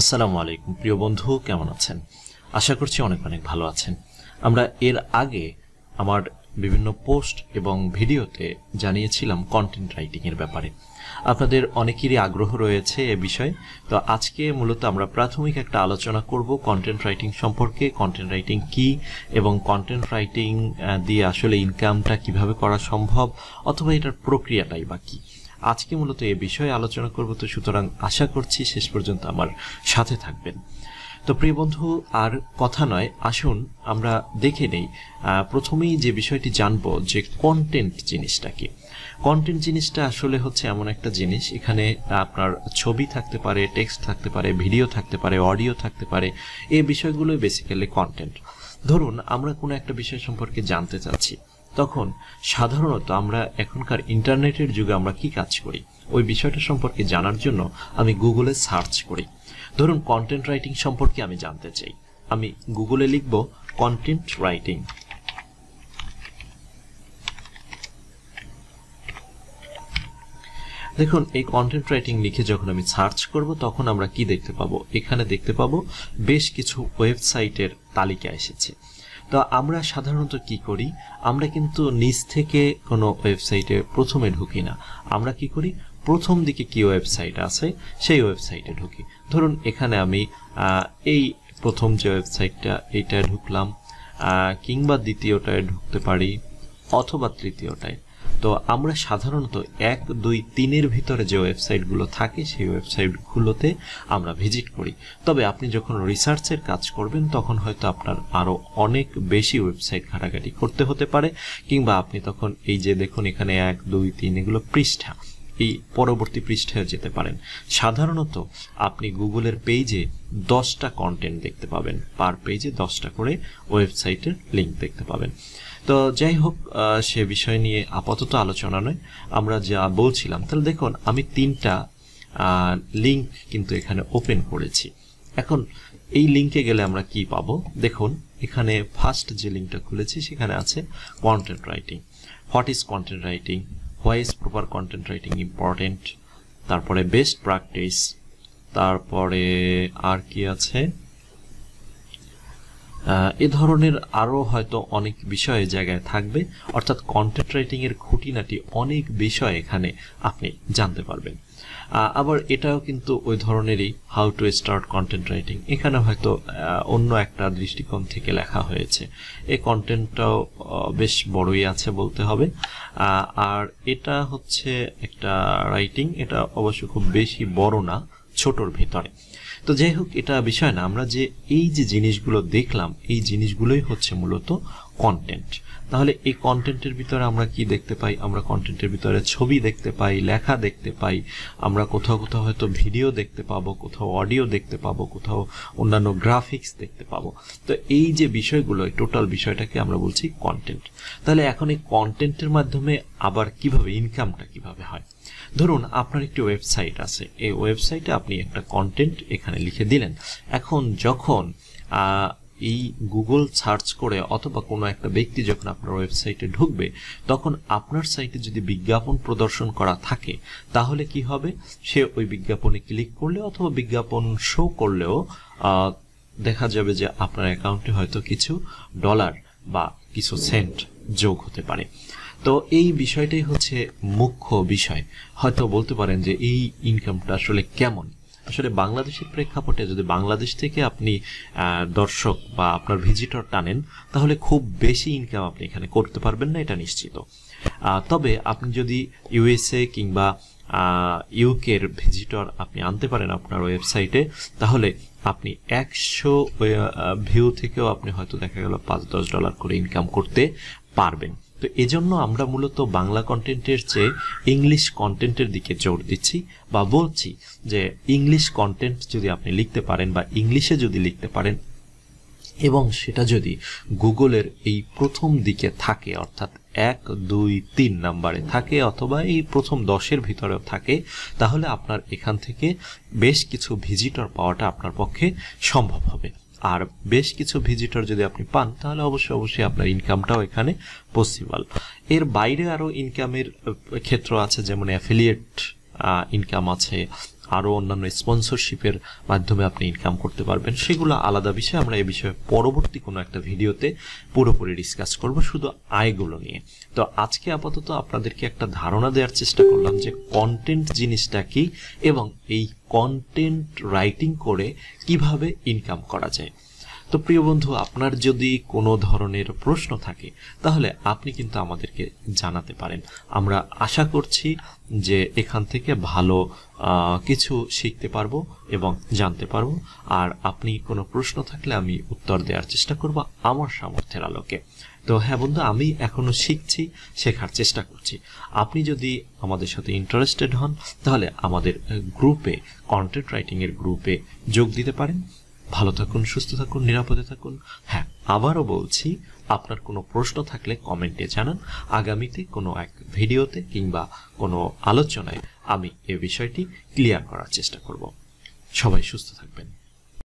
আসসালামু আলাইকুম প্রিয় বন্ধু কেমন আছেন আশা করছি অনেক অনেক ভালো আছেন আমরা এর আগে আমার বিভিন্ন পোস্ট এবং ভিডিওতে জানিয়েছিলাম কন্টেন্ট রাইটিংয়ের ব্যাপারে আপনাদের অনেকেরই আগ্রহ রয়েছে এ বিষয়ে তো আজকে মূলত আমরা প্রাথমিক একটা আলোচনা করব কন্টেন্ট রাইটিং সম্পর্কে কন্টেন্ট রাইটিং কি এবং কন্টেন্ট রাইটিং দিয়ে আসলে ইনকামটা কিভাবে করা সম্ভব অথবা এটার প্রক্রিয়াটাই বা কী আজকে মূলত এ বিষয়ে আলোচনা করব তো সুতরাং আশা করছি শেষ পর্যন্ত আমার সাথে থাকবেন তো প্রিয় বন্ধু আর কথা নয় আসুন আমরা দেখে নেই প্রথমেই যে বিষয়টি জানব যে কন্টেন্ট জিনিসটা কি কন্টেন্ট জিনিসটা আসলে হচ্ছে এমন একটা জিনিস এখানে আপনার ছবি থাকতে পারে টেক্সট থাকতে পারে ভিডিও থাকতে পারে অডিও থাকতে পারে এই বিষয়গুলোই বেসিক্যালি কন্টেন্ট ধরুন আমরা কোনো একটা বিষয় সম্পর্কে জানতে চাচ্ছি তখন সাধারণত আমরা এখনকার ইন্টারনেটের যুগে আমরা কি কাজ করি ওই বিষয়টা সম্পর্কে জানার জন্য আমি গুগলে সার্চ করি ধরুন কন্টেন্ট রাইটিং সম্পর্কে আমি জানতে চাই আমি গুগলে লিখব কন্টেন্ট রাইটিং দেখুন এই কন্টেন্ট রাইটিং লিখে যখন আমি সার্চ করব তখন আমরা কি দেখতে পাবো এখানে দেখতে পাবো বেশ কিছু ওয়েবসাইটের তালিকা এসেছে তো আমরা সাধারণত কি করি আমরা কিন্তু নিজ থেকে কোনো ওয়েবসাইটে প্রথমে ঢুকি না আমরা কি করি প্রথম দিকে কি ওয়েবসাইট আছে সেই ওয়েবসাইটে ঢুকি ধরুন এখানে আমি এই প্রথম যে ওয়েবসাইটটা এটা ঢুকলাম কিংবা দ্বিতীয়টায় ঢুকতে পারি অথবা তৃতীয়টায় তো আমরা সাধারণত এক দুই তিনের ভিতরে যে ওয়েবসাইটগুলো থাকে সেই ওয়েবসাইটগুলোতে আমরা ভিজিট করি তবে আপনি যখন রিসার্চের কাজ করবেন তখন হয়তো আপনার আরও অনেক বেশি ওয়েবসাইট ঘাটাঘাটি করতে হতে পারে কিংবা আপনি তখন এই যে দেখুন এখানে এক দুই তিন এগুলো পৃষ্ঠা এই পরবর্তী পৃষ্ঠায় যেতে পারেন সাধারণত আপনি গুগলের পেজে দশটা কন্টেন্ট দেখতে পাবেন পার পেজে দশটা করে ওয়েবসাইটের লিঙ্ক দেখতে পাবেন তো যাই হোক সে বিষয় নিয়ে আপাতত আলোচনা নয় আমরা যা বলছিলাম তাহলে দেখুন আমি তিনটা লিঙ্ক কিন্তু এখানে ওপেন করেছি এখন এই লিঙ্কে গেলে আমরা কি পাবো দেখুন এখানে ফার্স্ট যে লিঙ্কটা খুলেছি সেখানে আছে content writing what is content writing why is proper content writing important তারপরে বেস্ট প্র্যাকটিস তারপরে আর কি আছে এ ধরনের আরও হয়তো অনেক বিষয়ে জায়গায় থাকবে অর্থাৎ কন্টেন্ট রাইটিংয়ের খুঁটিনাটি অনেক বিষয় এখানে আপনি জানতে পারবেন আবার এটাও কিন্তু ওই ধরনেরই how to start content writing এখানে হয়তো অন্য একটা দৃষ্টিকোণ থেকে লেখা হয়েছে এই কন্টেন্টটাও বেশ বড়ই আছে বলতে হবে আর এটা হচ্ছে একটা রাইটিং এটা অবশ্য খুব বেশি বড় না ছোটর ভেতরে তো যাই হোক এটা বিষয় না আমরা যে এই যে জিনিসগুলো দেখলাম এই জিনিসগুলোই হচ্ছে মূলত কন্টেন্ট তাহলে এই কন্টেন্টের ভিতরে আমরা কি দেখতে পাই আমরা কন্টেন্টের ভিতরে ছবি দেখতে পাই লেখা দেখতে পাই আমরা কোথাও কোথাও হয়তো ভিডিও দেখতে পাবো কোথাও অডিও দেখতে পাবো কোথাও অন্যান্য গ্রাফিক্স দেখতে পাবো তো এই যে বিষয়গুলো টোটাল বিষয়টাকে আমরা বলছি কন্টেন্ট তাহলে এখন এই কন্টেন্টের মাধ্যমে আবার কিভাবে ইনকামটা কিভাবে হয় ধরুন আপনার একটি ওয়েবসাইট আছে এই ওয়েবসাইটে আপনি একটা কন্টেন্ট এখানে লিখে দিলেন এখন যখন এই গুগল সার্চ করে অথবা কোনো একটা ব্যক্তি যখন আপনার ওয়েবসাইটে ঢুকবে তখন আপনার সাইটে যদি বিজ্ঞাপন প্রদর্শন করা থাকে তাহলে কি হবে সে ওই বিজ্ঞাপনে ক্লিক করলে অথবা বিজ্ঞাপন শো করলেও দেখা যাবে যে আপনার অ্যাকাউন্টে হয়তো কিছু ডলার বা কিছু সেন্ট যোগ হতে পারে তো এই বিষয়টাই হচ্ছে মুখ্য বিষয় হয়তো বলতে পারেন যে এই ইনকামটা আসলে কেমন আসলে বাংলাদেশের প্রেক্ষাপটে যদি বাংলাদেশ থেকে আপনি দর্শক বা আপনার ভিজিটর টানেন তাহলে খুব বেশি ইনকাম আপনি এখানে করতে পারবেন না এটা নিশ্চিত তবে আপনি যদি ইউএসএ কিংবা ইউকের ভিজিটর আপনি আনতে পারেন আপনার ওয়েবসাইটে তাহলে আপনি একশো ভিউ থেকেও আপনি হয়তো দেখা গেল পাঁচ দশ ডলার করে ইনকাম করতে পারবেন তো এজন্য আমরা মূলত বাংলা কন্টেন্টের চেয়ে ইংলিশ কন্টেন্টের দিকে জোর দিচ্ছি বা বলছি যে ইংলিশ কন্টেন্ট যদি আপনি লিখতে পারেন বা ইংলিশে যদি লিখতে পারেন এবং সেটা যদি গুগলের এই প্রথম দিকে থাকে অর্থাৎ এক দুই তিন নাম্বারে থাকে অথবা এই প্রথম দশের ভিতরেও থাকে তাহলে আপনার এখান থেকে বেশ কিছু ভিজিটর পাওয়াটা আপনার পক্ষে সম্ভব হবে আর বেশ কিছু ভিজিটর যদি আপনি পান তাহলে অবশ্যই অবশ্যই আপনার ইনকামটাও এখানে পসিবল এর বাইরে আরও ইনকামের ক্ষেত্র আছে যেমন অ্যাফিলিয়েট ইনকাম আছে আরও অন্যান্য স্পন্সরশিপের মাধ্যমে আপনি ইনকাম করতে পারবেন সেগুলো আলাদা বিষয় আমরা এ বিষয়ে পরবর্তী কোনো একটা ভিডিওতে পুরোপুরি ডিসকাস করব শুধু আয়গুলো নিয়ে তো আজকে আপাতত আপনাদেরকে একটা ধারণা দেওয়ার চেষ্টা করলাম যে কন্টেন্ট জিনিসটা কি এবং এই কন্টেন্ট রাইটিং করে কিভাবে ইনকাম করা যায় তো প্রিয় বন্ধু আপনার যদি কোনো ধরনের প্রশ্ন থাকে তাহলে আপনি কিন্তু আমাদেরকে জানাতে পারেন আমরা আশা করছি যে এখান থেকে ভালো কিছু শিখতে পারবো এবং জানতে পারবো আর আপনি কোনো প্রশ্ন থাকলে আমি উত্তর দেওয়ার চেষ্টা করব আমার সামর্থ্যের আলোকে তো হ্যাঁ বন্ধু আমি এখনও শিখছি শেখার চেষ্টা করছি আপনি যদি আমাদের সাথে ইন্টারেস্টেড হন তাহলে আমাদের গ্রুপে কন্টেন্ট রাইটিংয়ের গ্রুপে যোগ দিতে পারেন ভালো থাকুন সুস্থ থাকুন নিরাপদে থাকুন হ্যাঁ আবারও বলছি আপনার কোনো প্রশ্ন থাকলে কমেন্টে জানান আগামীতে কোনো এক ভিডিওতে কিংবা কোনো আলোচনায় আমি এ বিষয়টি ক্লিয়ার করার চেষ্টা করব সবাই সুস্থ থাকবেন